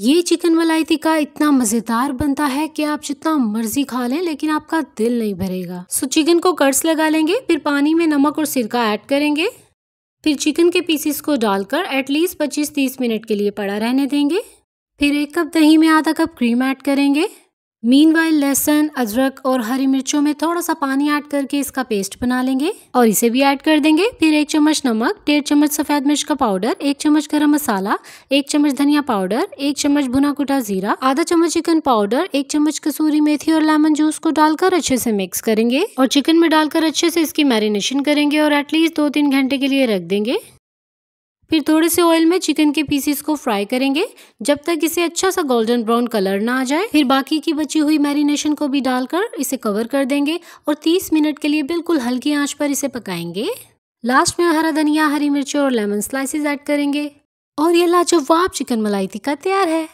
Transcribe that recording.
ये चिकन मलाई टिक्का इतना मज़ेदार बनता है कि आप जितना मर्जी खा लें लेकिन आपका दिल नहीं भरेगा सो चिकन को कर्स लगा लेंगे फिर पानी में नमक और सिरका ऐड करेंगे फिर चिकन के पीसीस को डालकर एटलीस्ट 25-30 मिनट के लिए पड़ा रहने देंगे फिर एक कप दही में आधा कप क्रीम ऐड करेंगे मीन लहसुन अदरक और हरी मिर्चों में थोड़ा सा पानी ऐड करके इसका पेस्ट बना लेंगे और इसे भी ऐड कर देंगे फिर एक चम्मच नमक डेढ़ चम्मच सफेद मिर्च का पाउडर एक चम्मच गरम मसाला एक चम्मच धनिया पाउडर एक चम्मच भुना कुटा जीरा आधा चम्मच चिकन पाउडर एक चम्मच कसूरी मेथी और लेमन जूस को डालकर अच्छे से मिक्स करेंगे और चिकन में डालकर अच्छे से इसकी मैरिनेशन करेंगे और एटलीस्ट दो तीन घंटे के लिए रख देंगे फिर थोड़े से ऑयल में चिकन के पीसेस को फ्राई करेंगे जब तक इसे अच्छा सा गोल्डन ब्राउन कलर ना आ जाए फिर बाकी की बची हुई मैरिनेशन को भी डालकर इसे कवर कर देंगे और 30 मिनट के लिए बिल्कुल हल्की आंच पर इसे पकाएंगे लास्ट में हरा धनिया हरी मिर्च और लेमन स्लाइसेस ऐड करेंगे और ये लाजवाब चिकन मलाई टिक्का तैयार है